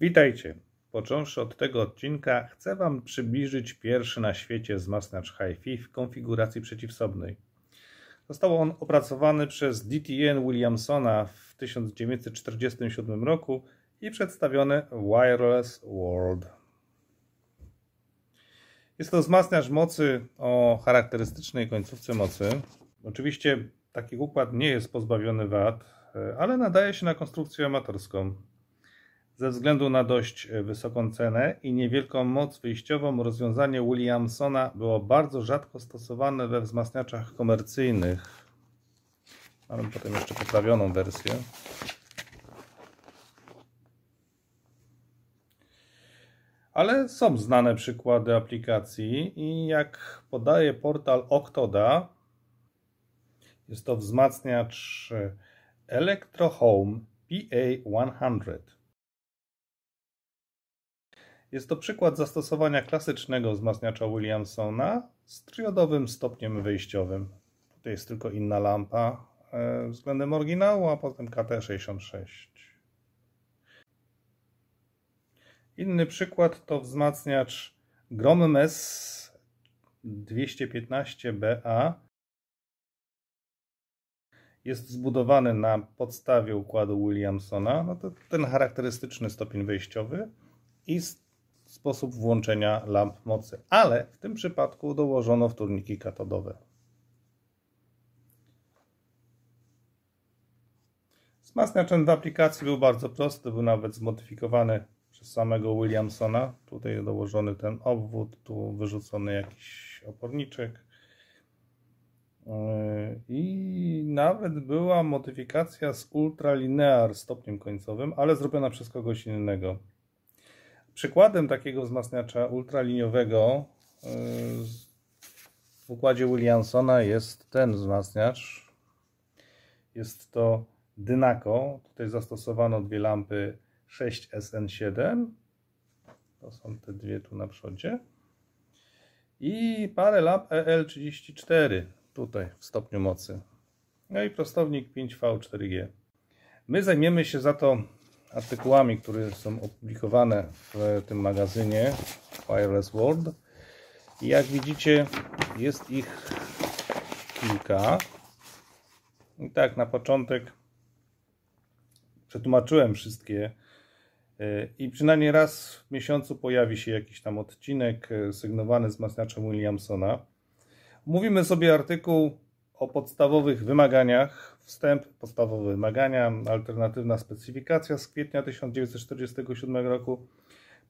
Witajcie! Począwszy od tego odcinka, chcę Wam przybliżyć pierwszy na świecie wzmacniacz HiFi w konfiguracji przeciwsobnej. Został on opracowany przez DTN Williamsona w 1947 roku i przedstawiony Wireless World. Jest to wzmacniacz mocy o charakterystycznej końcówce mocy. Oczywiście taki układ nie jest pozbawiony wad, e, ale nadaje się na konstrukcję amatorską. Ze względu na dość e, wysoką cenę i niewielką moc wyjściową rozwiązanie Williamsona było bardzo rzadko stosowane we wzmacniaczach komercyjnych. Mamy potem jeszcze poprawioną wersję. Ale są znane przykłady aplikacji i jak podaje portal Octoda, jest to wzmacniacz e, Electro Home PA100. Jest to przykład zastosowania klasycznego wzmacniacza Williamsona z triodowym stopniem wyjściowym. Tutaj jest tylko inna lampa e, względem oryginału, a potem KT66. Inny przykład to wzmacniacz GromMS 215BA. Jest zbudowany na podstawie układu Williamsona. No to ten charakterystyczny stopień wyjściowy i sposób włączenia lamp mocy, ale w tym przypadku dołożono wtórniki katodowe. Wzmacniacz w aplikacji był bardzo prosty, był nawet zmodyfikowany przez samego Williamsona. Tutaj dołożony ten obwód, tu wyrzucony jakiś oporniczek. Yy, I nawet była modyfikacja z ultralinear stopniem końcowym, ale zrobiona przez kogoś innego. Przykładem takiego wzmacniacza ultraliniowego e, w układzie Williamsona jest ten wzmacniacz. Jest to Dynaco. Tutaj zastosowano dwie lampy 6SN7. To są te dwie tu na przodzie. I parę lamp EL34 tutaj w stopniu mocy. No i prostownik 5V4G. My zajmiemy się za to artykułami, które są opublikowane w tym magazynie Wireless World. I jak widzicie, jest ich kilka. I tak, na początek przetłumaczyłem wszystkie e, i przynajmniej raz w miesiącu pojawi się jakiś tam odcinek e, sygnowany z masnaczem Williamsona. Mówimy sobie artykuł o podstawowych wymaganiach Wstęp, podstawowe wymagania, alternatywna specyfikacja z kwietnia 1947 roku,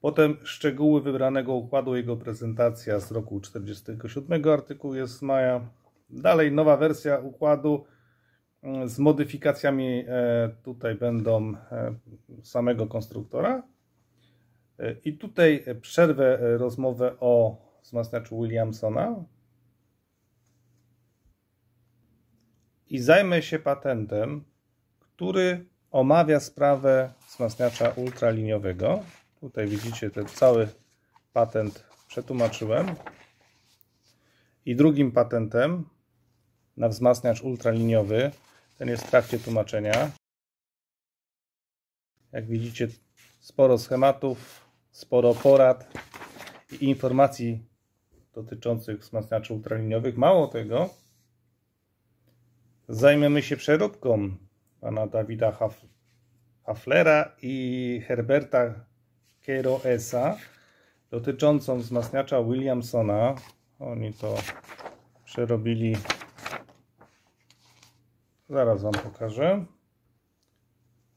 potem szczegóły wybranego układu, jego prezentacja z roku 1947, artykuł jest z maja, dalej nowa wersja układu z modyfikacjami e, tutaj będą e, samego konstruktora e, i tutaj przerwę rozmowę o wzmacniaczu Williamsona, i zajmę się patentem, który omawia sprawę wzmacniacza ultraliniowego. Tutaj widzicie ten cały patent przetłumaczyłem. I drugim patentem na wzmacniacz ultraliniowy, ten jest w trakcie tłumaczenia. Jak widzicie, sporo schematów, sporo porad i informacji dotyczących wzmacniaczy ultraliniowych. Mało tego, zajmiemy się przeróbką pana Dawida Haf Haflera i Herberta Keroesa dotyczącą wzmacniacza Williamsona. Oni to przerobili. Zaraz Wam pokażę.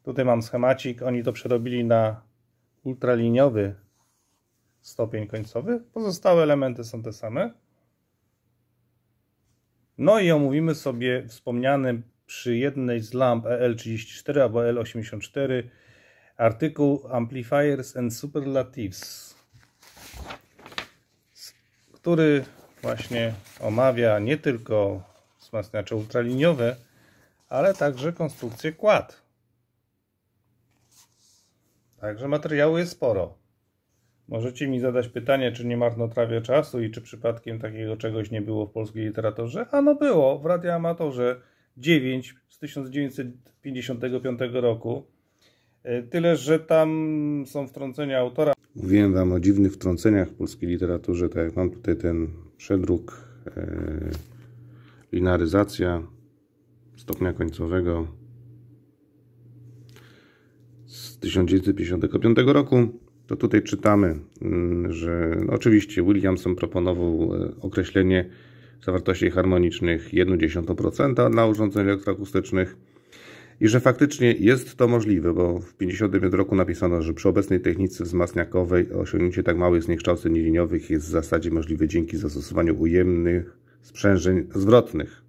Tutaj mam schemacik. Oni to przerobili na ultraliniowy stopień końcowy. Pozostałe elementy są te same. No i omówimy sobie wspomniany przy jednej z lamp EL34 albo EL84 artykuł Amplifiers and Superlatives, który właśnie omawia nie tylko wzmacniacze ultraliniowe, ale także konstrukcję kład. Także materiału jest sporo. Możecie mi zadać pytanie, czy nie marnotrawię czasu i czy przypadkiem takiego czegoś nie było w polskiej literaturze? A no było, w Amatorze 9 z 1955 roku. E, tyle, że tam są wtrącenia autora. Mówiłem Wam o dziwnych wtrąceniach w polskiej literaturze, tak jak mam tutaj ten przedruk, e, linaryzacja stopnia końcowego z 1955 roku to tutaj czytamy, mm, że oczywiście Williamson proponował e, określenie zawartości harmonicznych 0,1% dla urządzeń elektroakustycznych i że faktycznie jest to możliwe, bo w 1955 roku napisano, że przy obecnej technice wzmacniakowej osiągnięcie tak małych zniekształceń liniowych jest w zasadzie możliwe dzięki zastosowaniu ujemnych sprzężeń zwrotnych.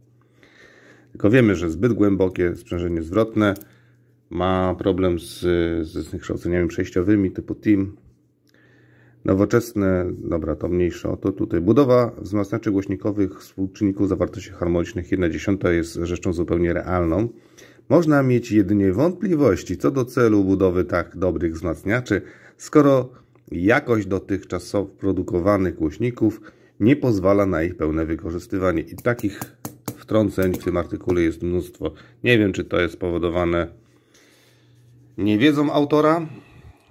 Tylko wiemy, że zbyt głębokie sprzężenie zwrotne ma problem z, z zniekształceniami przejściowymi typu TIM. Nowoczesne, dobra, to mniejsze, oto tutaj. Budowa wzmacniaczy głośnikowych współczynników zawartości harmonicznych 1,1 jest rzeczą zupełnie realną. Można mieć jedynie wątpliwości co do celu budowy tak dobrych wzmacniaczy, skoro jakość dotychczasowo produkowanych głośników nie pozwala na ich pełne wykorzystywanie. I takich wtrąceń w tym artykule jest mnóstwo. Nie wiem, czy to jest spowodowane nie wiedzą autora,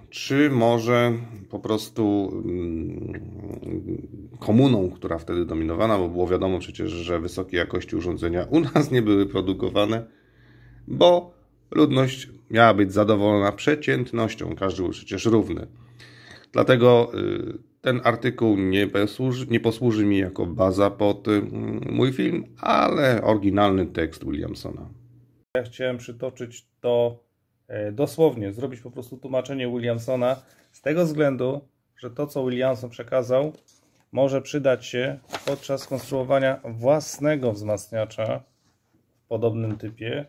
czy może po prostu mm, komuną, która wtedy dominowana, bo było wiadomo przecież, że wysokiej jakości urządzenia u nas nie były produkowane, bo ludność miała być zadowolona przeciętnością, każdy był przecież równy. Dlatego y, ten artykuł nie posłuży, nie posłuży mi jako baza pod y, mm, mój film, ale oryginalny tekst Williamsona. Ja chciałem przytoczyć to E, dosłownie zrobić po prostu tłumaczenie Williamsona z tego względu, że to co Williamson przekazał może przydać się podczas konstruowania własnego wzmacniacza w podobnym typie.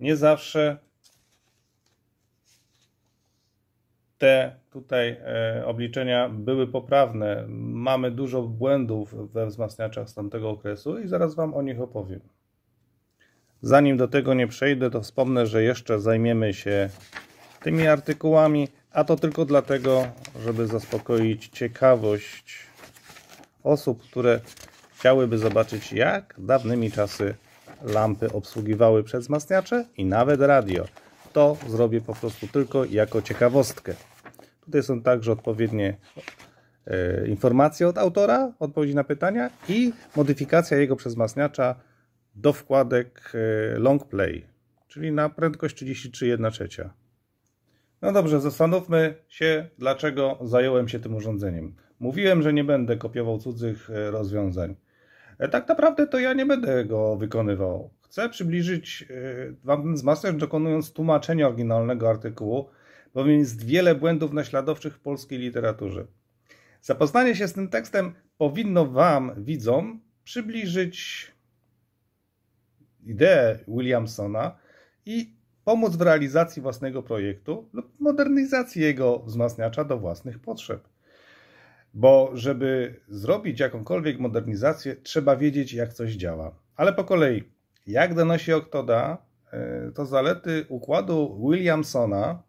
Nie zawsze te tutaj e, obliczenia były poprawne. Mamy dużo błędów we wzmacniaczach z tamtego okresu i zaraz Wam o nich opowiem. Zanim do tego nie przejdę, to wspomnę, że jeszcze zajmiemy się tymi artykułami, a to tylko dlatego, żeby zaspokoić ciekawość osób, które chciałyby zobaczyć, jak dawnymi czasy lampy obsługiwały przedwzmacniacze i nawet radio. To zrobię po prostu tylko jako ciekawostkę. Tutaj są także odpowiednie e, informacje od autora, odpowiedzi na pytania i modyfikacja jego przezmacniacza do wkładek e, long play, czyli na prędkość 33,1 trzecia. No dobrze, zastanówmy się, dlaczego zająłem się tym urządzeniem. Mówiłem, że nie będę kopiował cudzych e, rozwiązań. E, tak naprawdę to ja nie będę go wykonywał. Chcę przybliżyć Wam ten zmaster, dokonując tłumaczenia oryginalnego artykułu, bowiem jest wiele błędów naśladowczych w polskiej literaturze. Zapoznanie się z tym tekstem powinno Wam, widzom, przybliżyć ideę Williamsona i pomóc w realizacji własnego projektu lub modernizacji jego wzmacniacza do własnych potrzeb. Bo żeby zrobić jakąkolwiek modernizację, trzeba wiedzieć, jak coś działa. Ale po kolei, jak donosi Oktoda, e, to zalety układu Williamsona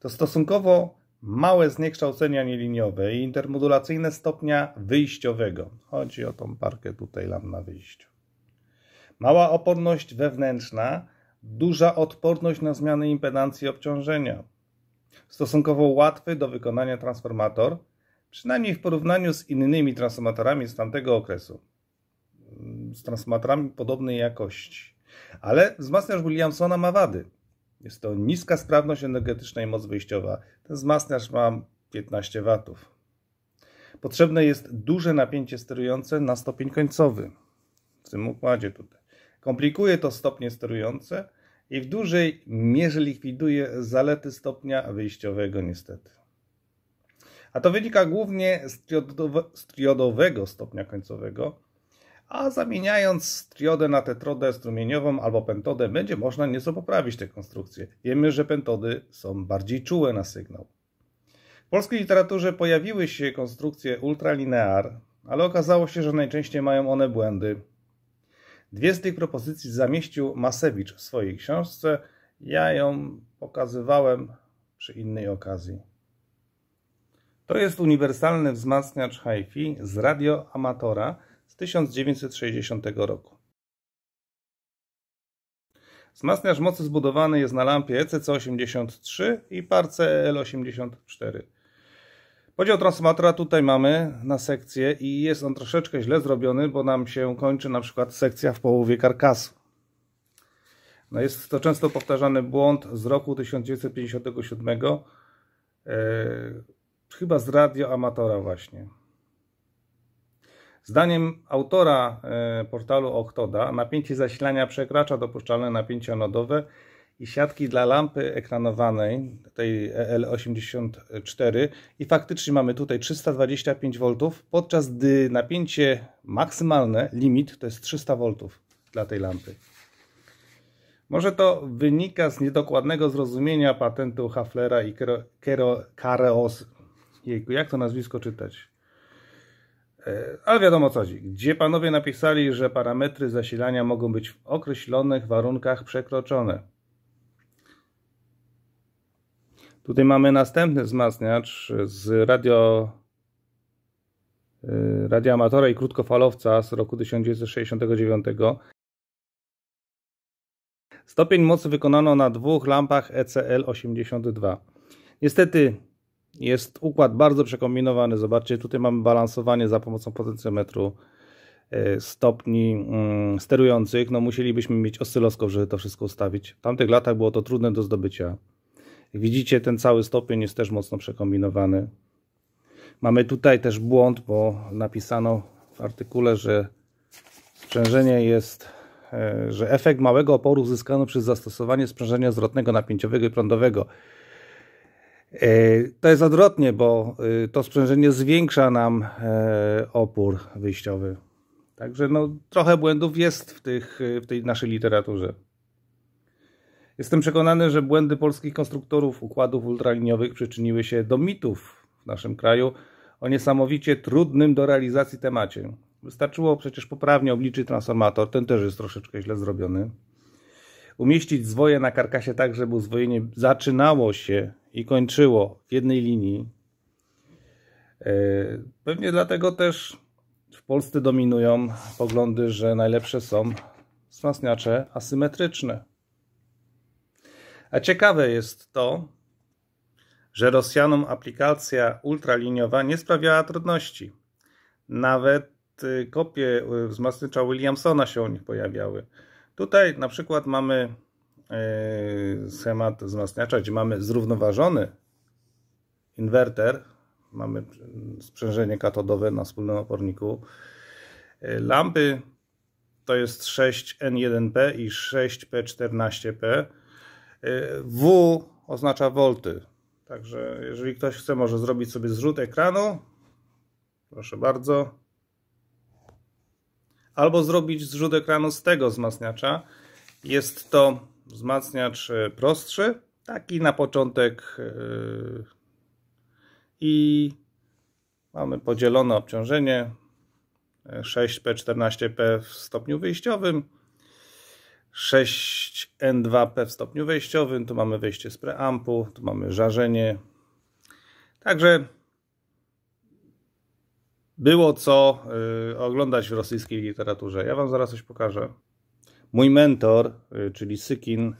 to stosunkowo małe zniekształcenia nieliniowe i intermodulacyjne stopnia wyjściowego. Chodzi o tą parkę tutaj lam na wyjściu. Mała oporność wewnętrzna, duża odporność na zmiany impedancji obciążenia. Stosunkowo łatwy do wykonania transformator, przynajmniej w porównaniu z innymi transformatorami z tamtego okresu. Z transformatorami podobnej jakości. Ale wzmacniacz Williamsona ma wady. Jest to niska sprawność energetyczna i moc wyjściowa. Ten wzmacniacz ma 15 W. Potrzebne jest duże napięcie sterujące na stopień końcowy. W tym układzie tutaj. Komplikuje to stopnie sterujące i w dużej mierze likwiduje zalety stopnia wyjściowego niestety. A to wynika głównie z, triodowe, z triodowego stopnia końcowego, a zamieniając triodę na tetrodę strumieniową albo pentodę będzie można nieco poprawić tę konstrukcję. Wiemy, że pentody są bardziej czułe na sygnał. W polskiej literaturze pojawiły się konstrukcje ultralinear, ale okazało się, że najczęściej mają one błędy, Dwie z tych propozycji zamieścił Masewicz w swojej książce. Ja ją pokazywałem przy innej okazji. To jest uniwersalny wzmacniacz HiFi z Radio Amatora z 1960 roku. Wzmacniacz mocy zbudowany jest na lampie ECC83 i parce EL84. Podział transformatora tutaj mamy na sekcję i jest on troszeczkę źle zrobiony, bo nam się kończy na przykład sekcja w połowie karkasu. No jest to często powtarzany błąd z roku 1957, yy, e, chyba z radioamatora właśnie. Zdaniem autora e, portalu Oktoda napięcie zasilania przekracza dopuszczalne napięcie nodowe i siatki dla lampy ekranowanej, tej EL84 i faktycznie mamy tutaj 325 V, podczas gdy napięcie maksymalne, limit to jest 300 V dla tej lampy. Może to wynika z niedokładnego zrozumienia patentu Haflera i Kero, Kero, Kareos. Jejku, jak to nazwisko czytać? E, ale wiadomo co chodzi. Gdzie panowie napisali, że parametry zasilania mogą być w określonych warunkach przekroczone. Tutaj mamy następny wzmacniacz z radio y, radioamatora i krótkofalowca z roku 1969. Stopień mocy wykonano na dwóch lampach ECL82. Niestety jest układ bardzo przekombinowany. Zobaczcie, tutaj mamy balansowanie za pomocą potencjometru y, stopni mm, sterujących. No musielibyśmy mieć oscyloskop, żeby to wszystko ustawić. W tamtych latach było to trudne do zdobycia. Jak widzicie, ten cały stopień jest też mocno przekombinowany. Mamy tutaj też błąd, bo napisano w artykule, że sprzężenie jest, e, że efekt małego oporu uzyskano przez zastosowanie sprzężenia zwrotnego napięciowego i prądowego. E, to jest odwrotnie, bo e, to sprzężenie zwiększa nam opór wyjściowy. Także no, trochę błędów jest w, tych, w tej naszej literaturze. Jestem przekonany, że błędy polskich konstruktorów układów ultraliniowych przyczyniły się do mitów w naszym kraju o niesamowicie trudnym do realizacji temacie. Wystarczyło przecież poprawnie obliczyć transformator, ten też jest troszeczkę źle zrobiony. Umieścić zwoje na karkasie tak, żeby uzwojenie zaczynało się i kończyło w jednej linii. E, pewnie dlatego też w Polsce dominują poglądy, że najlepsze są wzmacniacze asymetryczne. A ciekawe jest to, że Rosjanom aplikacja ultraliniowa nie sprawiała trudności. Nawet y, kopie y, wzmacniacza Williamsona się u nich pojawiały. Tutaj na przykład mamy y, schemat wzmacniacza, gdzie mamy zrównoważony inwerter, mamy sprzężenie katodowe na wspólnym oporniku, lampy to jest 6N1P i 6P14P. W oznacza volty. Także jeżeli ktoś chce, może zrobić sobie zrzut ekranu. Proszę bardzo. Albo zrobić zrzut ekranu z tego wzmacniacza. Jest to wzmacniacz e, prostszy, taki na początek e, i mamy podzielone obciążenie 6P14P e, w stopniu wyjściowym 6N2P w stopniu wejściowym, tu mamy wejście z preampu, tu mamy żarzenie. Także było co y, oglądać w rosyjskiej literaturze. Ja Wam zaraz coś pokażę. Mój mentor, y, czyli Sykin, y,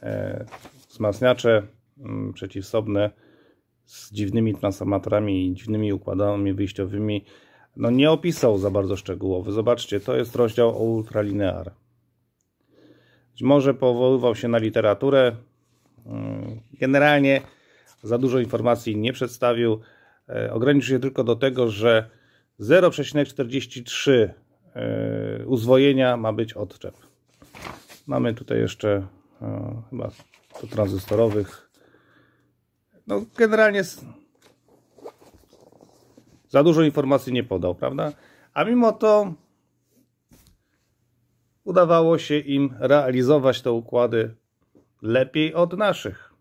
wzmacniacze mm, przeciwsobne z dziwnymi transformatorami i dziwnymi układami wyjściowymi, no nie opisał za bardzo szczegółowy. Zobaczcie, to jest rozdział o ultralinear. Być może powoływał się na literaturę. Mm, generalnie za dużo informacji nie przedstawił. E, ograniczył się tylko do tego, że 0,43 e, uzwojenia ma być odczep. Mamy tutaj jeszcze e, chyba do tranzystorowych. No generalnie za dużo informacji nie podał, prawda? A mimo to udawało się im realizować te układy lepiej od naszych.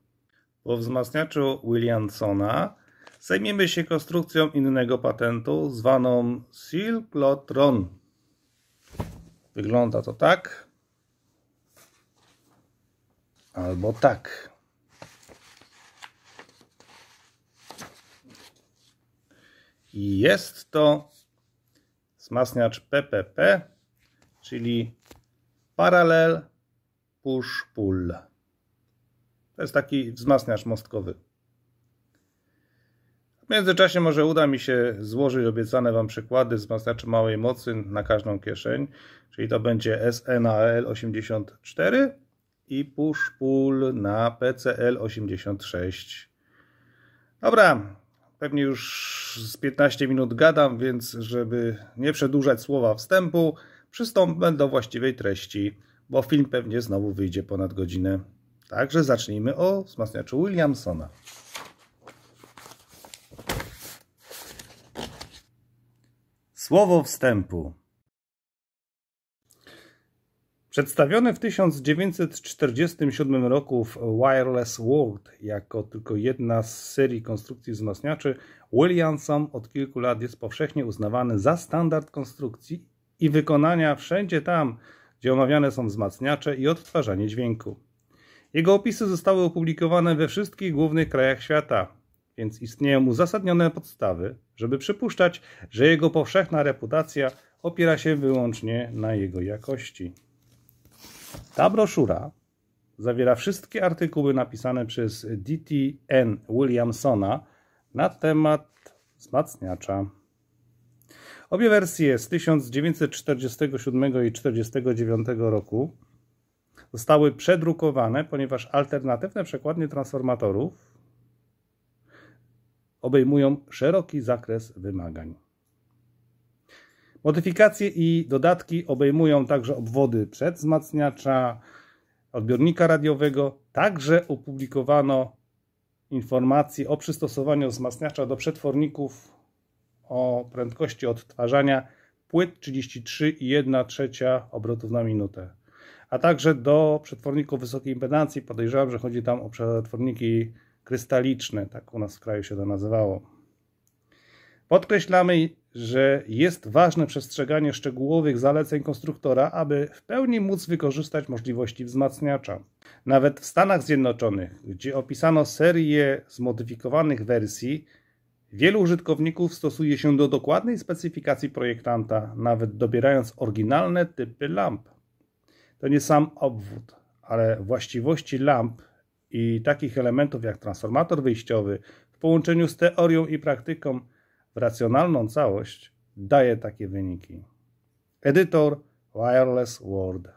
Po wzmacniaczu Williamsona zajmiemy się konstrukcją innego patentu zwaną Silklotron. Wygląda to tak albo tak. I jest to wzmacniacz PPP, czyli paralel, push, pull. To jest taki wzmacniacz mostkowy. W międzyczasie może uda mi się złożyć obiecane Wam przykłady wzmacniaczy małej mocy na każdą kieszeń, czyli to będzie SNAL84 i push-pull na PCL86. Dobra, pewnie już z 15 minut gadam, więc żeby nie przedłużać słowa wstępu, przystąpmy do właściwej treści, bo film pewnie znowu wyjdzie ponad godzinę. Także zacznijmy o wzmacniaczu Williamsona. Słowo wstępu. Przedstawiony w 1947 roku w Wireless World jako tylko jedna z serii konstrukcji wzmacniaczy, Williamson od kilku lat jest powszechnie uznawany za standard konstrukcji i wykonania wszędzie tam, gdzie omawiane są wzmacniacze i odtwarzanie dźwięku. Jego opisy zostały opublikowane we wszystkich głównych krajach świata, więc istnieją uzasadnione podstawy, żeby przypuszczać, że jego powszechna reputacja opiera się wyłącznie na jego jakości. Ta broszura zawiera wszystkie artykuły napisane przez D.T.N. Williamsona na temat wzmacniacza. Obie wersje z 1947 i 1949 roku zostały przedrukowane, ponieważ alternatywne przekładnie transformatorów obejmują szeroki zakres wymagań. Modyfikacje i dodatki obejmują także obwody przedzmacniacza, odbiornika radiowego. Także opublikowano informacje o przystosowaniu wzmacniacza do przetworników o prędkości odtwarzania płyt 33,1 trzecia obrotów na minutę. A także do przetworników wysokiej impedancji podejrzewam, że chodzi tam o przetworniki krystaliczne, tak u nas w kraju się to nazywało. Podkreślamy, że jest ważne przestrzeganie szczegółowych zaleceń konstruktora, aby w pełni móc wykorzystać możliwości wzmacniacza. Nawet w Stanach Zjednoczonych, gdzie opisano serię zmodyfikowanych wersji, Wielu użytkowników stosuje się do dokładnej specyfikacji projektanta, nawet dobierając oryginalne typy lamp. To nie sam obwód, ale właściwości lamp i takich elementów jak transformator wyjściowy w połączeniu z teorią i praktyką w racjonalną całość daje takie wyniki. Edytor Wireless World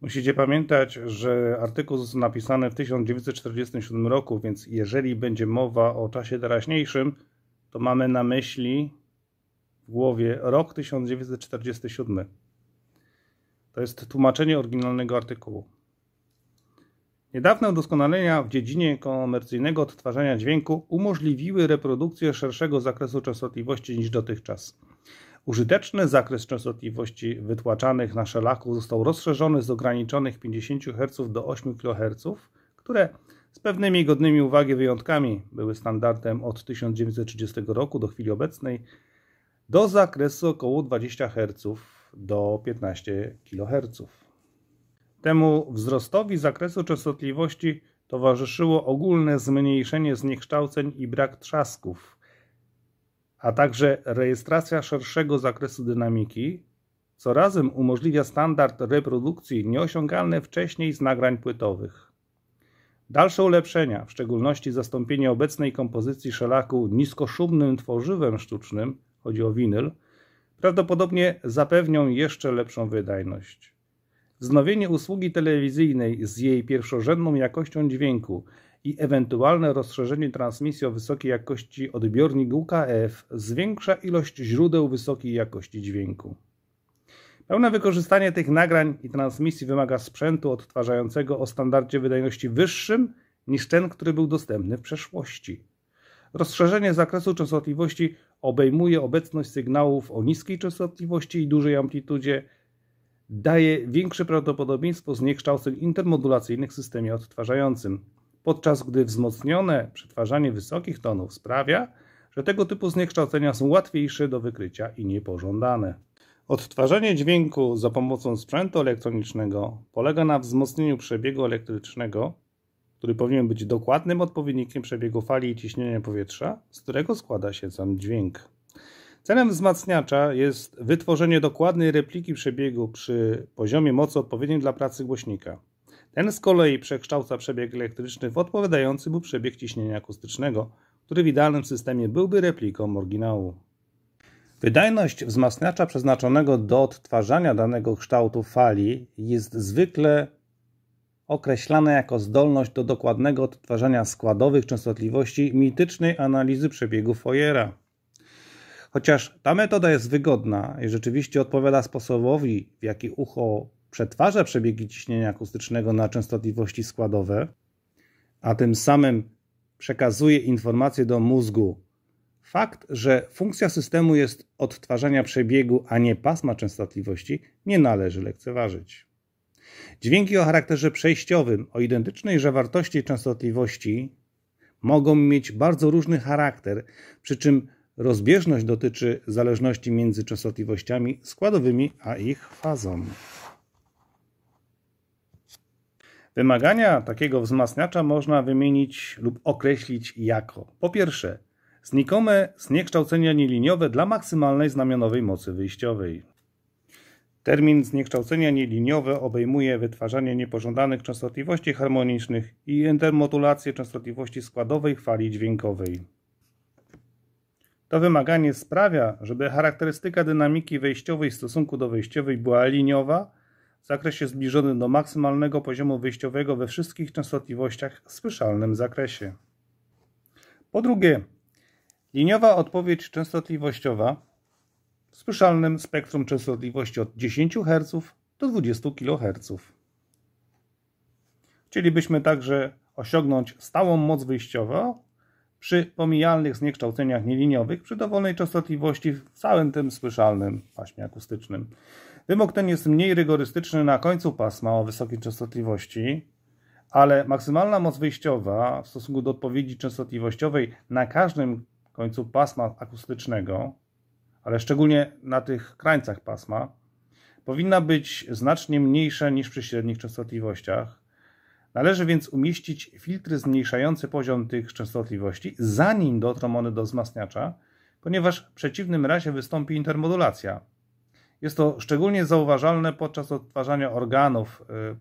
Musicie pamiętać, że artykuł został napisany w 1947 roku, więc jeżeli będzie mowa o czasie teraźniejszym, to mamy na myśli w głowie rok 1947. To jest tłumaczenie oryginalnego artykułu. Niedawne udoskonalenia w dziedzinie komercyjnego odtwarzania dźwięku umożliwiły reprodukcję szerszego zakresu częstotliwości niż dotychczas. Użyteczny zakres częstotliwości wytłaczanych na szelaku został rozszerzony z ograniczonych 50 Hz do 8 kHz, które z pewnymi godnymi uwagi wyjątkami były standardem od 1930 roku do chwili obecnej, do zakresu około 20 Hz do 15 kHz. Temu wzrostowi zakresu częstotliwości towarzyszyło ogólne zmniejszenie zniekształceń i brak trzasków a także rejestracja szerszego zakresu dynamiki, co razem umożliwia standard reprodukcji nieosiągalny wcześniej z nagrań płytowych. Dalsze ulepszenia, w szczególności zastąpienie obecnej kompozycji szelaku niskoszumnym tworzywem sztucznym, chodzi o winyl, prawdopodobnie zapewnią jeszcze lepszą wydajność. Wznowienie usługi telewizyjnej z jej pierwszorzędną jakością dźwięku i ewentualne rozszerzenie transmisji o wysokiej jakości odbiornik UKF e zwiększa ilość źródeł wysokiej jakości dźwięku. Pełne wykorzystanie tych nagrań i transmisji wymaga sprzętu odtwarzającego o standardzie wydajności wyższym niż ten, który był dostępny w przeszłości. Rozszerzenie zakresu częstotliwości obejmuje obecność sygnałów o niskiej częstotliwości i dużej amplitudzie, daje większe prawdopodobieństwo zniekształceń intermodulacyjnych w systemie odtwarzającym, podczas gdy wzmocnione przetwarzanie wysokich tonów sprawia, że tego typu zniekształcenia są łatwiejsze do wykrycia i niepożądane. Odtwarzanie dźwięku za pomocą sprzętu elektronicznego polega na wzmocnieniu przebiegu elektrycznego, który powinien być dokładnym odpowiednikiem przebiegu fali i ciśnienia powietrza, z którego składa się sam dźwięk. Celem wzmacniacza jest wytworzenie dokładnej repliki przebiegu przy poziomie mocy odpowiednim dla pracy głośnika. Ten z kolei przekształca przebieg elektryczny w odpowiadający mu przebieg ciśnienia akustycznego, który w idealnym systemie byłby repliką oryginału. Wydajność wzmacniacza przeznaczonego do odtwarzania danego kształtu fali jest zwykle określana jako zdolność do dokładnego odtwarzania składowych częstotliwości mitycznej analizy przebiegu Foyera. Chociaż ta metoda jest wygodna i rzeczywiście odpowiada sposobowi, w jaki ucho przetwarza przebiegi ciśnienia akustycznego na częstotliwości składowe, a tym samym przekazuje informacje do mózgu. Fakt, że funkcja systemu jest odtwarzania przebiegu, a nie pasma częstotliwości, nie należy lekceważyć. Dźwięki o charakterze przejściowym, o identycznej zawartości częstotliwości, mogą mieć bardzo różny charakter, przy czym rozbieżność dotyczy zależności między częstotliwościami składowymi a ich fazą. Wymagania takiego wzmacniacza można wymienić lub określić jako po pierwsze znikome zniekształcenia nieliniowe dla maksymalnej znamionowej mocy wyjściowej. Termin zniekształcenia nieliniowe obejmuje wytwarzanie niepożądanych częstotliwości harmonicznych i intermodulację częstotliwości składowej fali dźwiękowej. To wymaganie sprawia, żeby charakterystyka dynamiki wejściowej w stosunku do wejściowej była liniowa zakresie jest zbliżony do maksymalnego poziomu wyjściowego we wszystkich częstotliwościach w słyszalnym zakresie. Po drugie, liniowa odpowiedź częstotliwościowa w słyszalnym spektrum częstotliwości od 10 Hz do 20 kHz. Chcielibyśmy także osiągnąć stałą moc wyjściową przy pomijalnych zniekształceniach nieliniowych przy dowolnej częstotliwości w całym tym słyszalnym paśmie akustycznym. Wymóg ten jest mniej rygorystyczny na końcu pasma o wysokiej częstotliwości, ale maksymalna moc wyjściowa w stosunku do odpowiedzi częstotliwościowej na każdym końcu pasma akustycznego, ale szczególnie na tych krańcach pasma, powinna być znacznie mniejsza niż przy średnich częstotliwościach. Należy więc umieścić filtry zmniejszające poziom tych częstotliwości, zanim dotrą one do wzmacniacza, ponieważ w przeciwnym razie wystąpi intermodulacja, jest to szczególnie zauważalne podczas odtwarzania organów w y,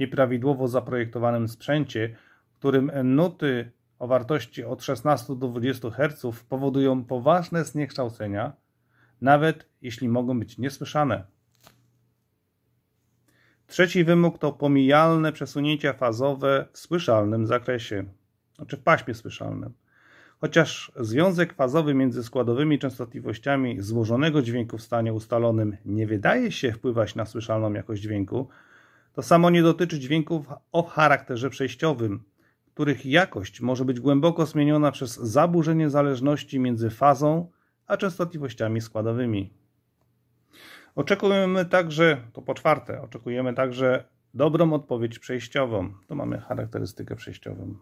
nieprawidłowo zaprojektowanym sprzęcie, w którym nuty o wartości od 16 do 20 Hz powodują poważne zniekształcenia, nawet jeśli mogą być niesłyszane. Trzeci wymóg to pomijalne przesunięcia fazowe w słyszalnym zakresie, znaczy w paśmie słyszalnym. Chociaż związek fazowy między składowymi częstotliwościami złożonego dźwięku w stanie ustalonym nie wydaje się wpływać na słyszalną jakość dźwięku, to samo nie dotyczy dźwięków o charakterze przejściowym, których jakość może być głęboko zmieniona przez zaburzenie zależności między fazą a częstotliwościami składowymi. Oczekujemy także, to po czwarte, oczekujemy także dobrą odpowiedź przejściową. Tu mamy charakterystykę przejściową.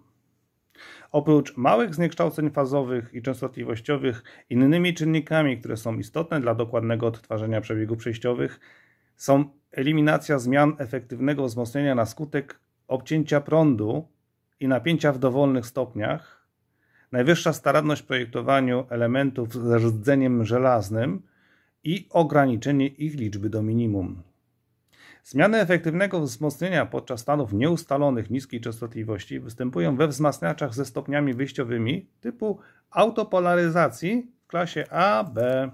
Oprócz małych zniekształceń fazowych i częstotliwościowych, innymi czynnikami, które są istotne dla dokładnego odtwarzania przebiegu przejściowych, są eliminacja zmian efektywnego wzmocnienia na skutek obcięcia prądu i napięcia w dowolnych stopniach, najwyższa staranność w projektowaniu elementów z rdzeniem żelaznym i ograniczenie ich liczby do minimum. Zmiany efektywnego wzmocnienia podczas stanów nieustalonych niskiej częstotliwości występują we wzmacniaczach ze stopniami wyjściowymi typu autopolaryzacji w klasie A, B.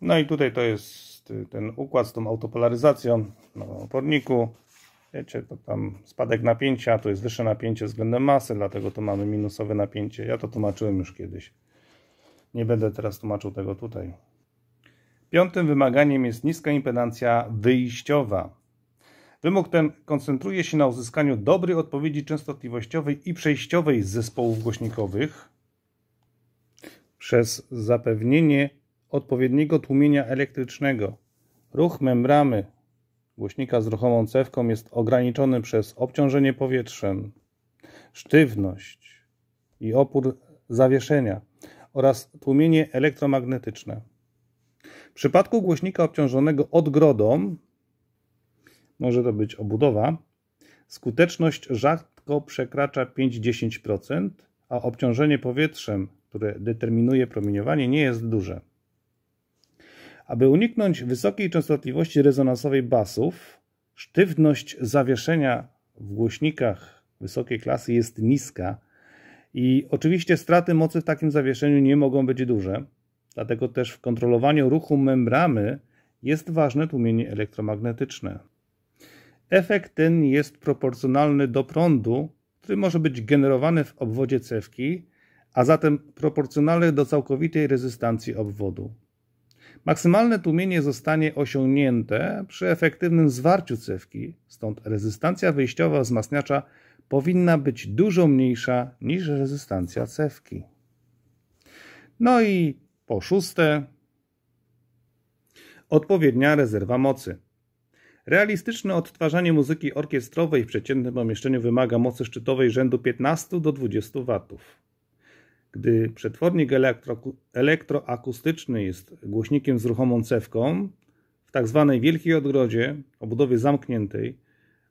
No i tutaj to jest y, ten układ z tą autopolaryzacją na oporniku. Wiecie, to tam spadek napięcia, to jest wyższe napięcie względem masy, dlatego tu mamy minusowe napięcie. Ja to tłumaczyłem już kiedyś. Nie będę teraz tłumaczył tego tutaj. Piątym wymaganiem jest niska impedancja wyjściowa. Wymóg ten koncentruje się na uzyskaniu dobrej odpowiedzi częstotliwościowej i przejściowej z zespołów głośnikowych przez zapewnienie odpowiedniego tłumienia elektrycznego. Ruch membramy głośnika z ruchomą cewką jest ograniczony przez obciążenie powietrzem, sztywność i opór zawieszenia oraz tłumienie elektromagnetyczne. W przypadku głośnika obciążonego odgrodą może to być obudowa, skuteczność rzadko przekracza 5-10%, a obciążenie powietrzem, które determinuje promieniowanie, nie jest duże. Aby uniknąć wysokiej częstotliwości rezonansowej basów, sztywność zawieszenia w głośnikach wysokiej klasy jest niska i oczywiście straty mocy w takim zawieszeniu nie mogą być duże, dlatego też w kontrolowaniu ruchu membramy jest ważne tłumienie elektromagnetyczne. Efekt ten jest proporcjonalny do prądu, który może być generowany w obwodzie cewki, a zatem proporcjonalny do całkowitej rezystancji obwodu. Maksymalne tłumienie zostanie osiągnięte przy efektywnym zwarciu cewki, stąd rezystancja wyjściowa wzmacniacza powinna być dużo mniejsza niż rezystancja cewki. No i po szóste, odpowiednia rezerwa mocy. Realistyczne odtwarzanie muzyki orkiestrowej w przeciętnym pomieszczeniu wymaga mocy szczytowej rzędu 15 do 20 W. Gdy przetwornik elektroakustyczny jest głośnikiem z ruchomą cewką, w tak zwanej wielkiej odgrodzie, obudowie zamkniętej,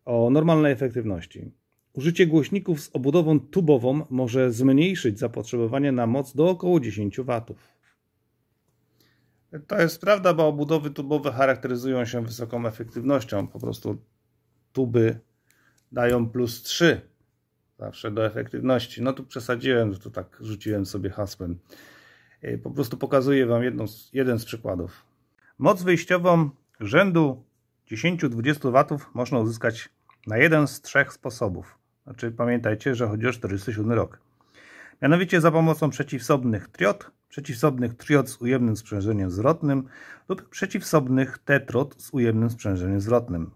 o normalnej efektywności. Użycie głośników z obudową tubową może zmniejszyć zapotrzebowanie na moc do około 10 W. To jest prawda, bo obudowy tubowe charakteryzują się wysoką efektywnością. Po prostu tuby dają plus 3 zawsze do efektywności. No tu przesadziłem, to tak rzuciłem sobie hasłem. Y, po prostu pokazuję Wam jedną, jeden z przykładów. Moc wyjściową rzędu 10-20 W można uzyskać na jeden z trzech sposobów. Znaczy pamiętajcie, że chodzi o 47 rok. Mianowicie za pomocą przeciwsobnych triot, przeciwsobnych triod z ujemnym sprzężeniem zwrotnym lub przeciwsobnych tetrod z ujemnym sprzężeniem zwrotnym.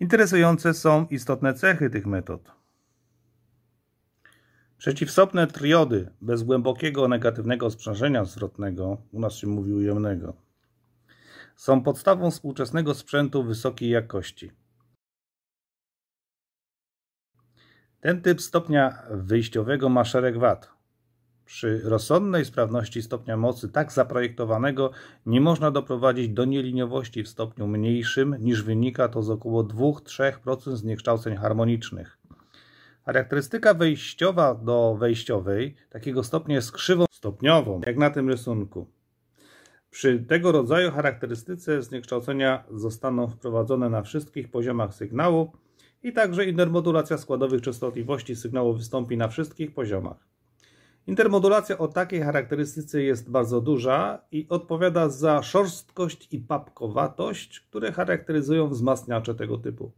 Interesujące są istotne cechy tych metod. Przeciwsobne triody bez głębokiego negatywnego sprzężenia zwrotnego, u nas się mówi ujemnego, są podstawą współczesnego sprzętu wysokiej jakości. Ten typ stopnia wyjściowego ma szereg wad – przy rozsądnej sprawności stopnia mocy tak zaprojektowanego nie można doprowadzić do nieliniowości w stopniu mniejszym niż wynika to z około 2-3% zniekształceń harmonicznych. Charakterystyka wejściowa do wejściowej takiego stopnia jest krzywą stopniową, jak na tym rysunku. Przy tego rodzaju charakterystyce zniekształcenia zostaną wprowadzone na wszystkich poziomach sygnału i także intermodulacja składowych częstotliwości sygnału wystąpi na wszystkich poziomach. Intermodulacja o takiej charakterystyce jest bardzo duża i odpowiada za szorstkość i papkowatość, które charakteryzują wzmacniacze tego typu.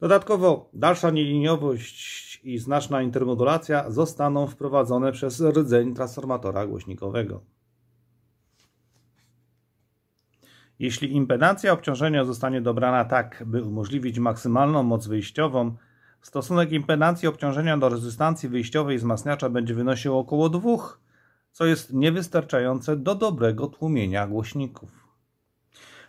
Dodatkowo dalsza nieliniowość i znaczna intermodulacja zostaną wprowadzone przez rdzeń transformatora głośnikowego. Jeśli impedancja obciążenia zostanie dobrana tak, by umożliwić maksymalną moc wyjściową, Stosunek impedancji obciążenia do rezystancji wyjściowej wzmacniacza będzie wynosił około 2, co jest niewystarczające do dobrego tłumienia głośników.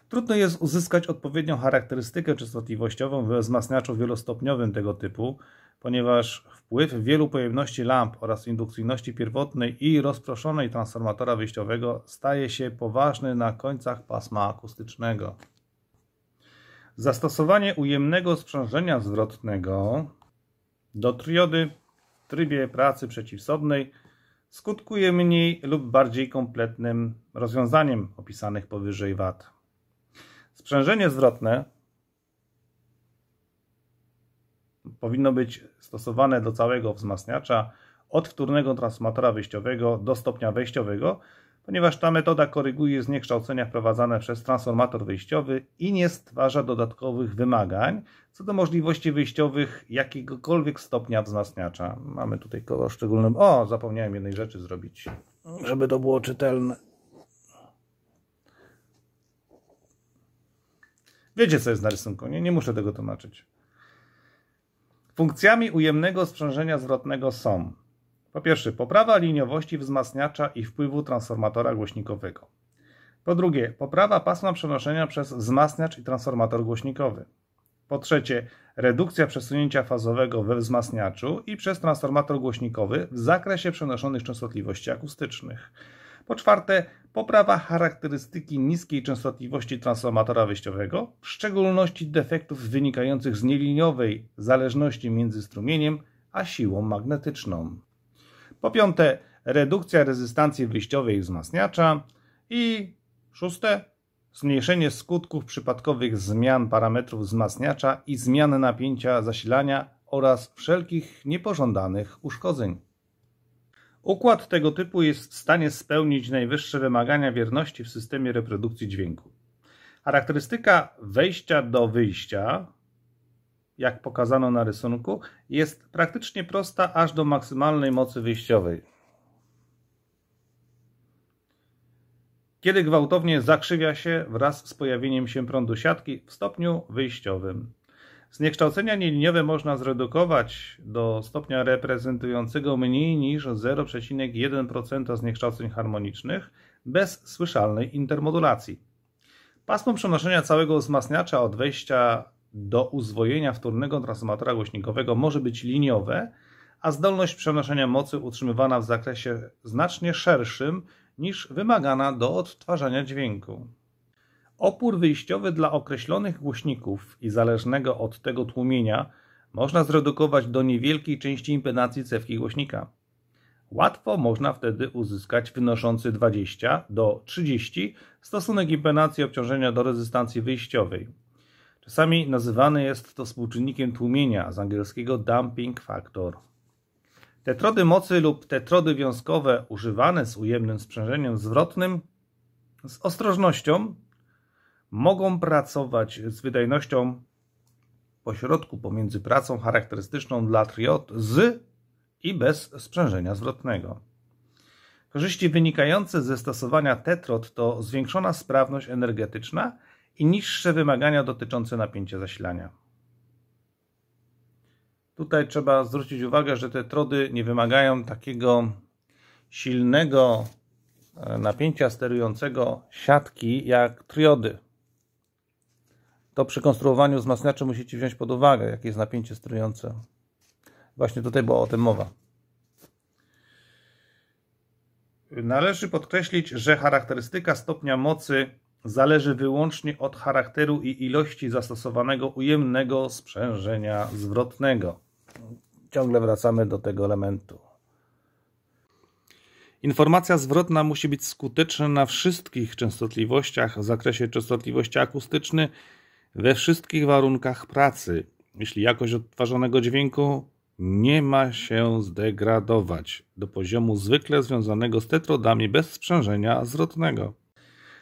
Trudno jest uzyskać odpowiednią charakterystykę częstotliwościową we wzmacniaczu wielostopniowym tego typu, ponieważ wpływ wielu pojemności lamp oraz indukcyjności pierwotnej i rozproszonej transformatora wyjściowego staje się poważny na końcach pasma akustycznego. Zastosowanie ujemnego sprzężenia zwrotnego do triody w trybie pracy przeciwsobnej skutkuje mniej lub bardziej kompletnym rozwiązaniem opisanych powyżej wad. Sprzężenie zwrotne powinno być stosowane do całego wzmacniacza od wtórnego transformatora wyjściowego do stopnia wejściowego ponieważ ta metoda koryguje zniekształcenia wprowadzane przez transformator wyjściowy i nie stwarza dodatkowych wymagań co do możliwości wyjściowych jakiegokolwiek stopnia wzmacniacza. Mamy tutaj koło szczególnym. O, zapomniałem jednej rzeczy zrobić, żeby to było czytelne. Wiecie, co jest na rysunku, nie, nie muszę tego tłumaczyć. Funkcjami ujemnego sprzężenia zwrotnego są po pierwsze, poprawa liniowości wzmacniacza i wpływu transformatora głośnikowego. Po drugie, poprawa pasma przenoszenia przez wzmacniacz i transformator głośnikowy. Po trzecie, redukcja przesunięcia fazowego we wzmacniaczu i przez transformator głośnikowy w zakresie przenoszonych częstotliwości akustycznych. Po czwarte, poprawa charakterystyki niskiej częstotliwości transformatora wyjściowego, w szczególności defektów wynikających z nieliniowej zależności między strumieniem a siłą magnetyczną. Po piąte, redukcja rezystancji wyjściowej wzmacniacza. I szóste, zmniejszenie skutków przypadkowych zmian parametrów wzmacniacza i zmian napięcia zasilania oraz wszelkich niepożądanych uszkodzeń. Układ tego typu jest w stanie spełnić najwyższe wymagania wierności w systemie reprodukcji dźwięku. Charakterystyka wejścia do wyjścia jak pokazano na rysunku, jest praktycznie prosta aż do maksymalnej mocy wyjściowej. Kiedy gwałtownie zakrzywia się wraz z pojawieniem się prądu siatki w stopniu wyjściowym. Zniekształcenia nieliniowe można zredukować do stopnia reprezentującego mniej niż 0,1% zniekształceń harmonicznych bez słyszalnej intermodulacji. Pasmo przenoszenia całego wzmacniacza od wejścia do uzwojenia wtórnego transformatora głośnikowego może być liniowe, a zdolność przenoszenia mocy utrzymywana w zakresie znacznie szerszym niż wymagana do odtwarzania dźwięku. Opór wyjściowy dla określonych głośników i zależnego od tego tłumienia można zredukować do niewielkiej części impedancji cewki głośnika. Łatwo można wtedy uzyskać wynoszący 20 do 30 stosunek impedancji obciążenia do rezystancji wyjściowej. Czasami nazywane jest to współczynnikiem tłumienia, z angielskiego dumping factor. Tetrody mocy lub tetrody wiązkowe używane z ujemnym sprzężeniem zwrotnym z ostrożnością mogą pracować z wydajnością pośrodku pomiędzy pracą charakterystyczną dla triod z i bez sprzężenia zwrotnego. Korzyści wynikające ze stosowania tetrod to zwiększona sprawność energetyczna i niższe wymagania dotyczące napięcia zasilania. Tutaj trzeba zwrócić uwagę, że te trody nie wymagają takiego silnego e, napięcia sterującego siatki jak triody. To przy konstruowaniu wzmacniacza musicie wziąć pod uwagę, jakie jest napięcie sterujące. Właśnie tutaj była o tym mowa. Należy podkreślić, że charakterystyka stopnia mocy zależy wyłącznie od charakteru i ilości zastosowanego ujemnego sprzężenia zwrotnego. Ciągle wracamy do tego elementu. Informacja zwrotna musi być skuteczna na wszystkich częstotliwościach w zakresie częstotliwości akustycznej we wszystkich warunkach pracy, jeśli jakość odtwarzanego dźwięku nie ma się zdegradować do poziomu zwykle związanego z tetrodami bez sprzężenia zwrotnego.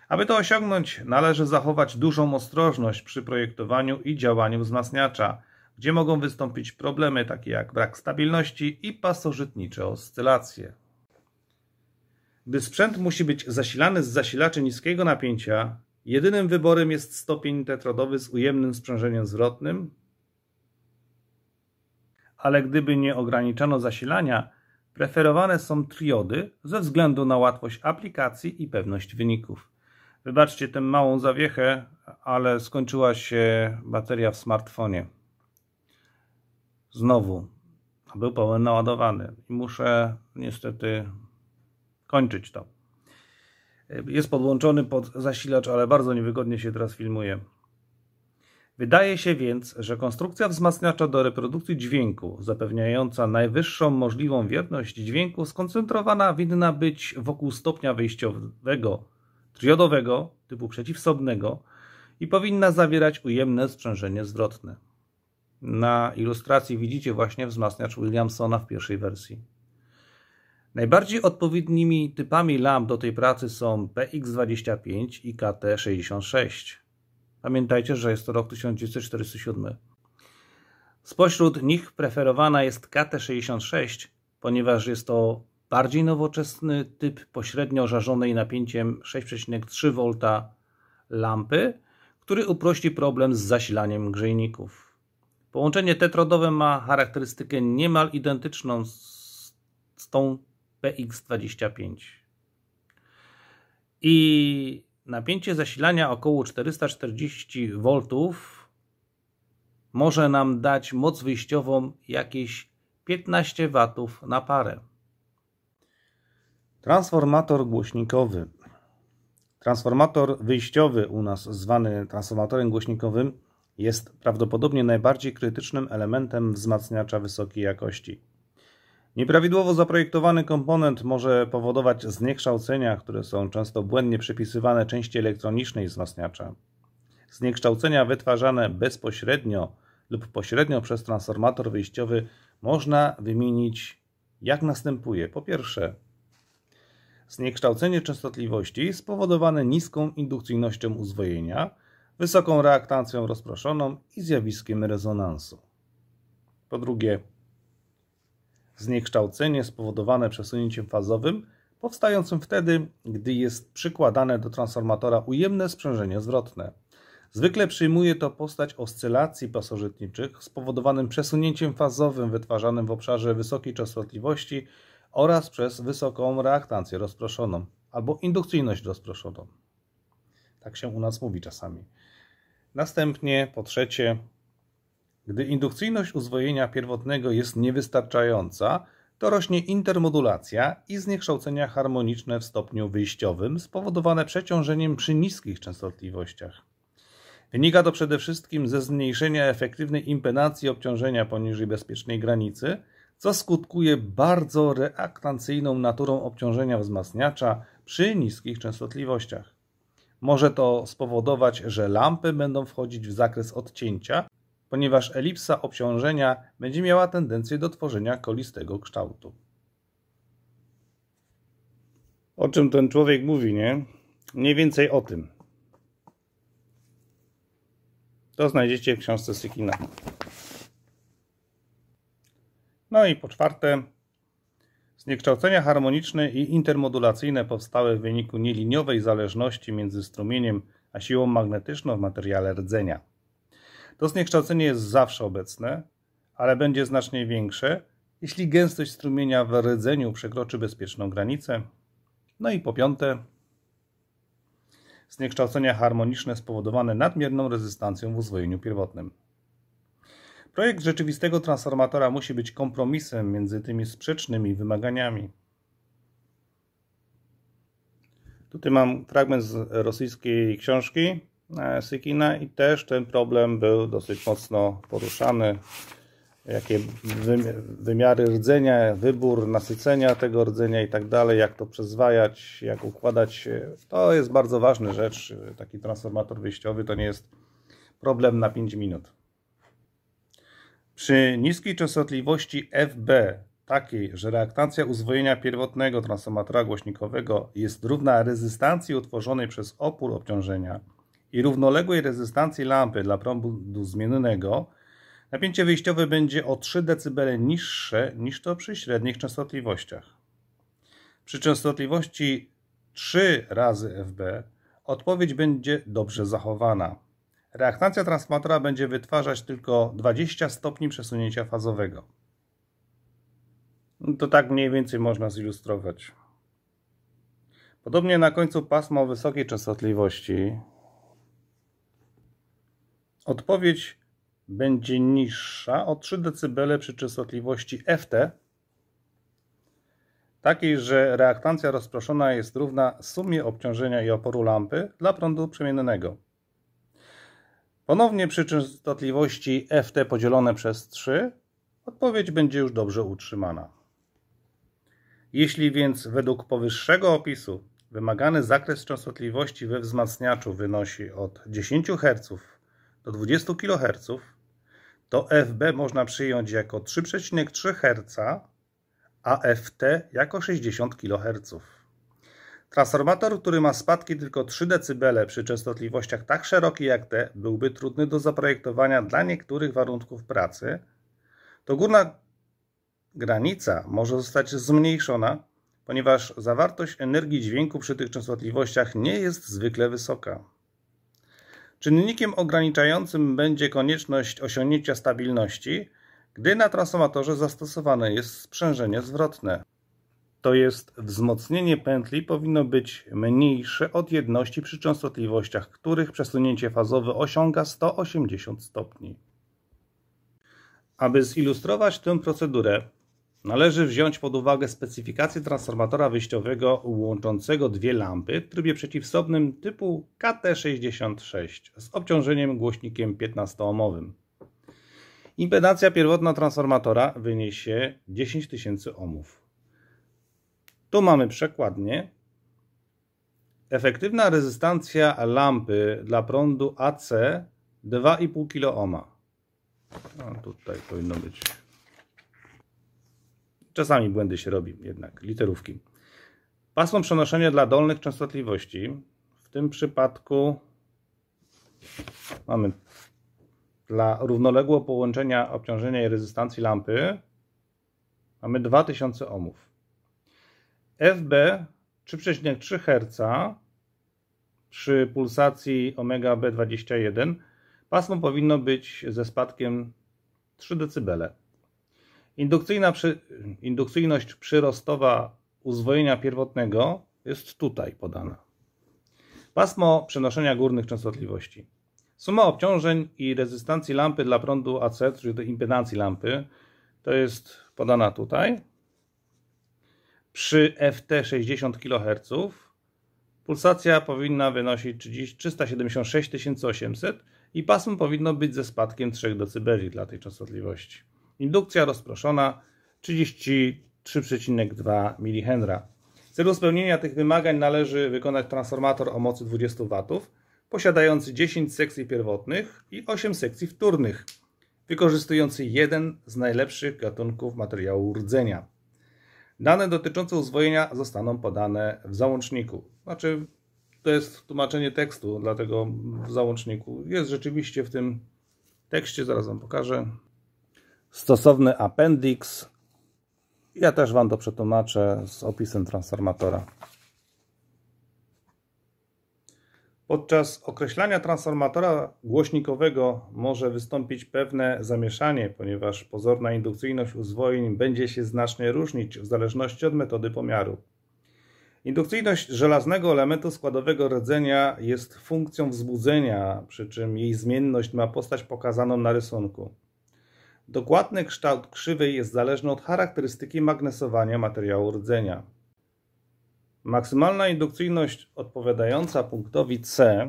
Aby to osiągnąć, należy zachować dużą ostrożność przy projektowaniu i działaniu wzmacniacza, gdzie mogą wystąpić problemy takie jak brak stabilności i pasożytnicze oscylacje. Gdy sprzęt musi być zasilany z zasilaczy niskiego napięcia, jedynym wyborem jest stopień tetrodowy z ujemnym sprzężeniem zwrotnym, ale gdyby nie ograniczano zasilania, preferowane są triody ze względu na łatwość aplikacji i pewność wyników. Wybaczcie tę małą zawiechę, ale skończyła się bateria w smartfonie. Znowu. Był pełen naładowany. I muszę niestety kończyć to. Jest podłączony pod zasilacz, ale bardzo niewygodnie się teraz filmuje. Wydaje się więc, że konstrukcja wzmacniacza do reprodukcji dźwięku, zapewniająca najwyższą możliwą wierność dźwięku, skoncentrowana winna być wokół stopnia wyjściowego triodowego typu przeciwsobnego i powinna zawierać ujemne sprzężenie zwrotne. Na ilustracji widzicie właśnie wzmacniacz Williamsona w pierwszej wersji. Najbardziej odpowiednimi typami lamp do tej pracy są PX25 i KT66. Pamiętajcie, że jest to rok 1947. Spośród nich preferowana jest KT66, ponieważ jest to Bardziej nowoczesny typ pośrednio żarzonej napięciem 6,3 V lampy, który uprości problem z zasilaniem grzejników. Połączenie tetrodowe ma charakterystykę niemal identyczną z, z tą PX25. I napięcie zasilania około 440 V może nam dać moc wyjściową jakieś 15 W na parę. Transformator głośnikowy. Transformator wyjściowy, u nas zwany transformatorem głośnikowym, jest prawdopodobnie najbardziej krytycznym elementem wzmacniacza wysokiej jakości. Nieprawidłowo zaprojektowany komponent może powodować zniekształcenia, które są często błędnie przypisywane części elektronicznej wzmacniacza. Zniekształcenia wytwarzane bezpośrednio lub pośrednio przez transformator wyjściowy można wymienić jak następuje. Po pierwsze, Zniekształcenie częstotliwości spowodowane niską indukcyjnością uzwojenia, wysoką reaktancją rozproszoną i zjawiskiem rezonansu. Po drugie, zniekształcenie spowodowane przesunięciem fazowym powstającym wtedy, gdy jest przykładane do transformatora ujemne sprzężenie zwrotne. Zwykle przyjmuje to postać oscylacji pasożytniczych spowodowanym przesunięciem fazowym wytwarzanym w obszarze wysokiej częstotliwości oraz przez wysoką reaktancję rozproszoną albo indukcyjność rozproszoną. Tak się u nas mówi czasami. Następnie, po trzecie, gdy indukcyjność uzwojenia pierwotnego jest niewystarczająca, to rośnie intermodulacja i zniekształcenia harmoniczne w stopniu wyjściowym spowodowane przeciążeniem przy niskich częstotliwościach. Wynika to przede wszystkim ze zmniejszenia efektywnej impedancji obciążenia poniżej bezpiecznej granicy – co skutkuje bardzo reaktancyjną naturą obciążenia wzmacniacza przy niskich częstotliwościach. Może to spowodować, że lampy będą wchodzić w zakres odcięcia, ponieważ elipsa obciążenia będzie miała tendencję do tworzenia kolistego kształtu. O czym ten człowiek mówi, nie? Mniej więcej o tym. To znajdziecie w książce Sykina. No i po czwarte, zniekształcenia harmoniczne i intermodulacyjne powstałe w wyniku nieliniowej zależności między strumieniem a siłą magnetyczną w materiale rdzenia. To zniekształcenie jest zawsze obecne, ale będzie znacznie większe, jeśli gęstość strumienia w rdzeniu przekroczy bezpieczną granicę. No i po piąte, zniekształcenia harmoniczne spowodowane nadmierną rezystancją w uzwojeniu pierwotnym. Projekt rzeczywistego transformatora musi być kompromisem między tymi sprzecznymi wymaganiami. Tutaj mam fragment z rosyjskiej książki e, Sykina i też ten problem był dosyć mocno poruszany. Jakie wymiary rdzenia, wybór nasycenia tego rdzenia i tak dalej, jak to przezwajać, jak układać. To jest bardzo ważna rzecz. Taki transformator wyjściowy to nie jest problem na 5 minut. Przy niskiej częstotliwości FB, takiej, że reaktancja uzwojenia pierwotnego transformatora głośnikowego jest równa rezystancji utworzonej przez opór obciążenia i równoległej rezystancji lampy dla prądu zmiennego, napięcie wyjściowe będzie o 3 dB niższe niż to przy średnich częstotliwościach. Przy częstotliwości 3 razy FB odpowiedź będzie dobrze zachowana. Reaktancja transformatora będzie wytwarzać tylko 20 stopni przesunięcia fazowego. No to tak mniej więcej można zilustrować. Podobnie na końcu o wysokiej częstotliwości odpowiedź będzie niższa o 3 dB przy częstotliwości FT, takiej, że reaktancja rozproszona jest równa sumie obciążenia i oporu lampy dla prądu przemiennego. Ponownie przy częstotliwości ft podzielone przez 3 odpowiedź będzie już dobrze utrzymana. Jeśli więc według powyższego opisu wymagany zakres częstotliwości we wzmacniaczu wynosi od 10 Hz do 20 kHz, to FB można przyjąć jako 3,3 Hz, a FT jako 60 kHz. Transformator, który ma spadki tylko 3 dB przy częstotliwościach tak szerokich jak te, byłby trudny do zaprojektowania dla niektórych warunków pracy, to górna granica może zostać zmniejszona, ponieważ zawartość energii dźwięku przy tych częstotliwościach nie jest zwykle wysoka. Czynnikiem ograniczającym będzie konieczność osiągnięcia stabilności, gdy na transformatorze zastosowane jest sprzężenie zwrotne to jest wzmocnienie pętli powinno być mniejsze od jedności przy częstotliwościach, których przesunięcie fazowe osiąga 180 stopni. Aby zilustrować tę procedurę, należy wziąć pod uwagę specyfikację transformatora wyjściowego łączącego dwie lampy w trybie przeciwstopnym typu KT66 z obciążeniem głośnikiem 15-ohmowym. Impedancja pierwotna transformatora wyniesie 10 000 ohmów. Tu mamy przekładnię. Efektywna rezystancja lampy dla prądu AC 2,5 kOhm. No, tutaj powinno być. Czasami błędy się robi jednak, literówki. Pasmo przenoszenia dla dolnych częstotliwości. W tym przypadku mamy dla równoległego połączenia obciążenia i rezystancji lampy mamy 2000 ohmów. FB 3,3 Hz przy pulsacji omega B21 pasmo powinno być ze spadkiem 3 dB. Indukcyjna przy, indukcyjność przyrostowa uzwojenia pierwotnego jest tutaj podana. Pasmo przenoszenia górnych częstotliwości. Suma obciążeń i rezystancji lampy dla prądu AC, czyli impedancji lampy, to jest podana tutaj przy FT 60 kHz pulsacja powinna wynosić 376 800 i pasmo powinno być ze spadkiem 3 dB dla tej częstotliwości. Indukcja rozproszona 33,2 mH. W celu spełnienia tych wymagań należy wykonać transformator o mocy 20 W posiadający 10 sekcji pierwotnych i 8 sekcji wtórnych, wykorzystujący jeden z najlepszych gatunków materiału rdzenia. Dane dotyczące uzwojenia zostaną podane w załączniku. Znaczy, to jest tłumaczenie tekstu, dlatego w załączniku jest rzeczywiście w tym tekście, zaraz Wam pokażę, stosowny appendix. Ja też Wam to przetłumaczę z opisem transformatora. Podczas określania transformatora głośnikowego może wystąpić pewne zamieszanie, ponieważ pozorna indukcyjność uzwojeń będzie się znacznie różnić w zależności od metody pomiaru. Indukcyjność żelaznego elementu składowego rdzenia jest funkcją wzbudzenia, przy czym jej zmienność ma postać pokazaną na rysunku. Dokładny kształt krzywej jest zależny od charakterystyki magnesowania materiału rdzenia. Maksymalna indukcyjność odpowiadająca punktowi C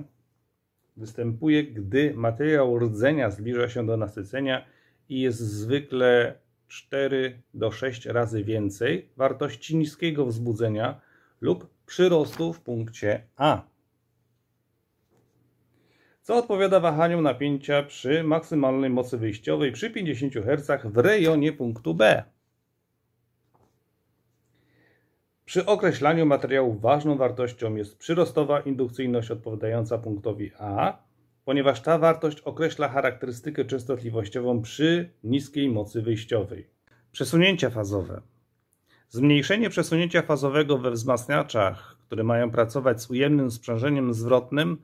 występuje, gdy materiał rdzenia zbliża się do nasycenia i jest zwykle 4 do 6 razy więcej wartości niskiego wzbudzenia lub przyrostu w punkcie A. Co odpowiada wahaniu napięcia przy maksymalnej mocy wyjściowej przy 50 Hz w rejonie punktu B. Przy określaniu materiałów ważną wartością jest przyrostowa indukcyjność odpowiadająca punktowi A, ponieważ ta wartość określa charakterystykę częstotliwościową przy niskiej mocy wyjściowej. Przesunięcia fazowe. Zmniejszenie przesunięcia fazowego we wzmacniaczach, które mają pracować z ujemnym sprzężeniem zwrotnym,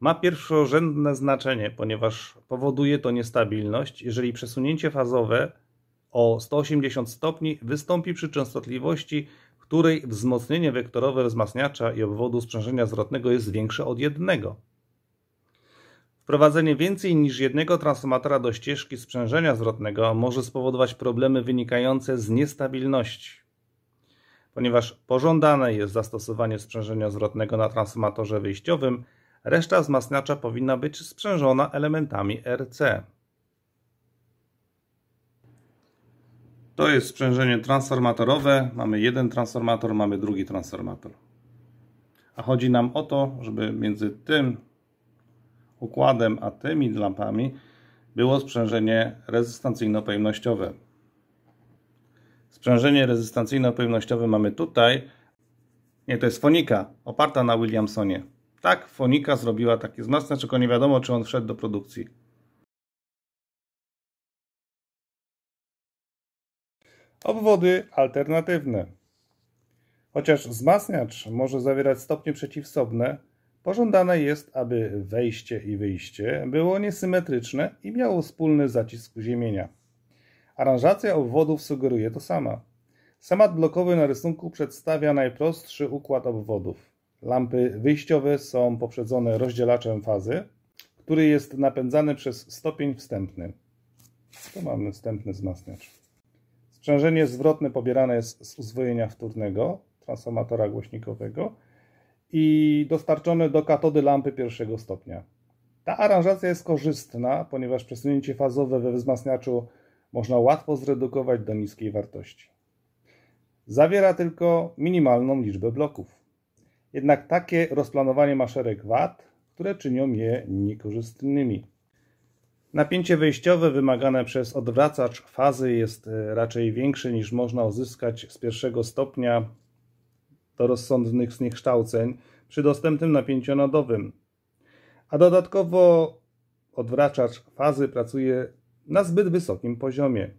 ma pierwszorzędne znaczenie, ponieważ powoduje to niestabilność, jeżeli przesunięcie fazowe o 180 stopni wystąpi przy częstotliwości której wzmocnienie wektorowe wzmacniacza i obwodu sprzężenia zwrotnego jest większe od jednego. Wprowadzenie więcej niż jednego transformatora do ścieżki sprzężenia zwrotnego może spowodować problemy wynikające z niestabilności. Ponieważ pożądane jest zastosowanie sprzężenia zwrotnego na transformatorze wyjściowym, reszta wzmacniacza powinna być sprzężona elementami RC. To jest sprzężenie transformatorowe. Mamy jeden transformator, mamy drugi transformator. A chodzi nam o to, żeby między tym układem a tymi lampami było sprzężenie rezystancyjno-pojemnościowe. Sprzężenie rezystancyjno-pojemnościowe mamy tutaj. Nie, to jest fonika oparta na Williamsonie. Tak, fonika zrobiła takie wzmacniacz, tylko nie wiadomo, czy on wszedł do produkcji. obwody alternatywne. Chociaż wzmacniacz może zawierać stopnie przeciwstawne, pożądane jest, aby wejście i wyjście było niesymetryczne i miało wspólny zacisk ziemienia. Aranżacja obwodów sugeruje to samo. Samat blokowy na rysunku przedstawia najprostszy układ obwodów. Lampy wyjściowe są poprzedzone rozdzielaczem fazy, który jest napędzany przez stopień wstępny. Tu mamy wstępny wzmacniacz. Sprzężenie zwrotne pobierane jest z uzwojenia wtórnego transformatora głośnikowego i dostarczone do katody lampy pierwszego stopnia. Ta aranżacja jest korzystna, ponieważ przesunięcie fazowe we wzmacniaczu można łatwo zredukować do niskiej wartości. Zawiera tylko minimalną liczbę bloków. Jednak takie rozplanowanie ma szereg wad, które czynią je niekorzystnymi. Napięcie wejściowe wymagane przez odwracacz fazy jest e, raczej większe niż można uzyskać z pierwszego stopnia do rozsądnych zniekształceń przy dostępnym napięciu anodowym. A dodatkowo odwracacz fazy pracuje na zbyt wysokim poziomie.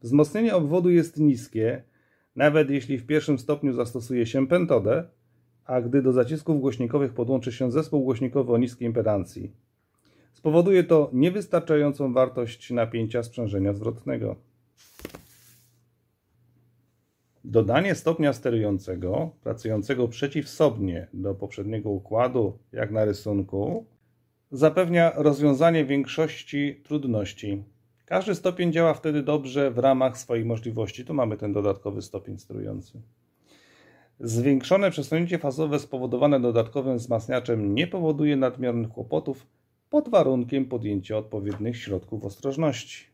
Wzmocnienie obwodu jest niskie, nawet jeśli w pierwszym stopniu zastosuje się pentodę, a gdy do zacisków głośnikowych podłączy się zespół głośnikowy o niskiej impedancji. Spowoduje to niewystarczającą wartość napięcia sprzężenia zwrotnego. Dodanie stopnia sterującego, pracującego przeciwsobnie do poprzedniego układu, jak na rysunku, zapewnia rozwiązanie większości trudności. Każdy stopień działa wtedy dobrze w ramach swoich możliwości. Tu mamy ten dodatkowy stopień sterujący. Zwiększone przesunięcie fazowe spowodowane dodatkowym wzmacniaczem nie powoduje nadmiernych kłopotów pod warunkiem podjęcia odpowiednich środków ostrożności.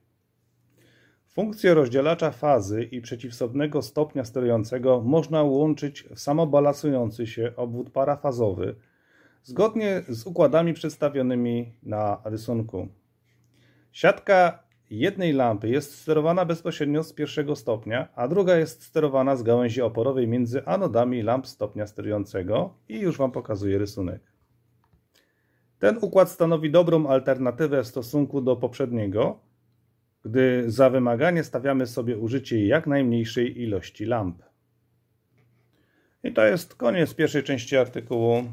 Funkcję rozdzielacza fazy i przeciwsobnego stopnia sterującego można łączyć w samobalansujący się obwód parafazowy zgodnie z układami przedstawionymi na rysunku. Siatka jednej lampy jest sterowana bezpośrednio z pierwszego stopnia, a druga jest sterowana z gałęzi oporowej między anodami lamp stopnia sterującego i już Wam pokazuję rysunek. Ten układ stanowi dobrą alternatywę w stosunku do poprzedniego, gdy za wymaganie stawiamy sobie użycie jak najmniejszej ilości lamp. I to jest koniec pierwszej części artykułu.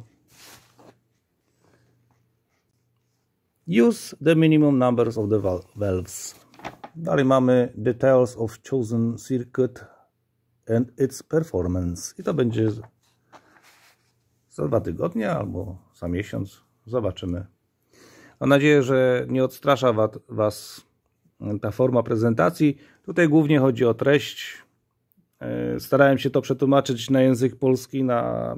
Use the minimum numbers of the valves. Dalej mamy details of chosen circuit and its performance. I to będzie za dwa tygodnie albo za miesiąc. Zobaczymy. Mam nadzieję, że nie odstrasza Was e, ta forma prezentacji. Tutaj głównie chodzi o treść. E, starałem się to przetłumaczyć na język polski, na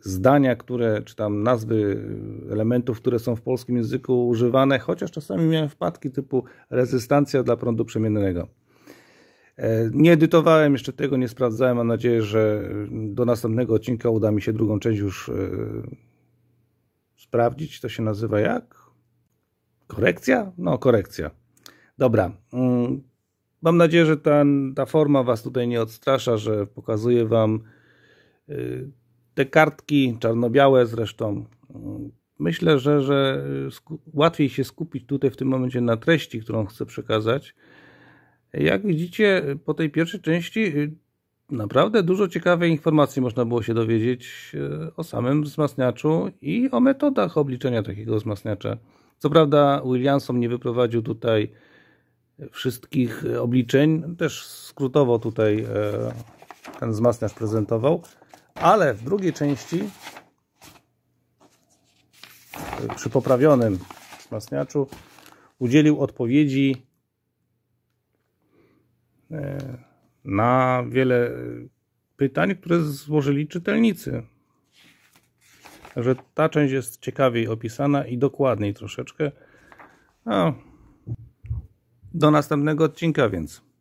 zdania, które, czy tam nazwy e, elementów, które są w polskim języku używane, chociaż czasami miałem wpadki typu rezystancja dla prądu przemiennego. Nie edytowałem jeszcze tego, nie sprawdzałem. Mam nadzieję, że do następnego odcinka uda mi się drugą część już sprawdzić. To się nazywa jak? Korekcja? No, korekcja. Dobra. Mm, mam nadzieję, że ta, ta forma Was tutaj nie odstrasza, że pokazuję Wam y, te kartki, czarno-białe zresztą. Mm, myślę, że, że łatwiej się skupić tutaj w tym momencie na treści, którą chcę przekazać. Jak widzicie, po tej pierwszej części y, naprawdę dużo ciekawej informacji można było się dowiedzieć e, o samym wzmacniaczu i o metodach obliczenia takiego wzmacniacza. Co prawda Williamson nie wyprowadził tutaj wszystkich e, obliczeń, też skrótowo tutaj e, ten wzmacniacz prezentował, ale w drugiej części przy poprawionym wzmacniaczu udzielił odpowiedzi na wiele e, pytań, które złożyli czytelnicy. że ta część jest ciekawiej opisana i dokładniej troszeczkę. No, do następnego odcinka więc.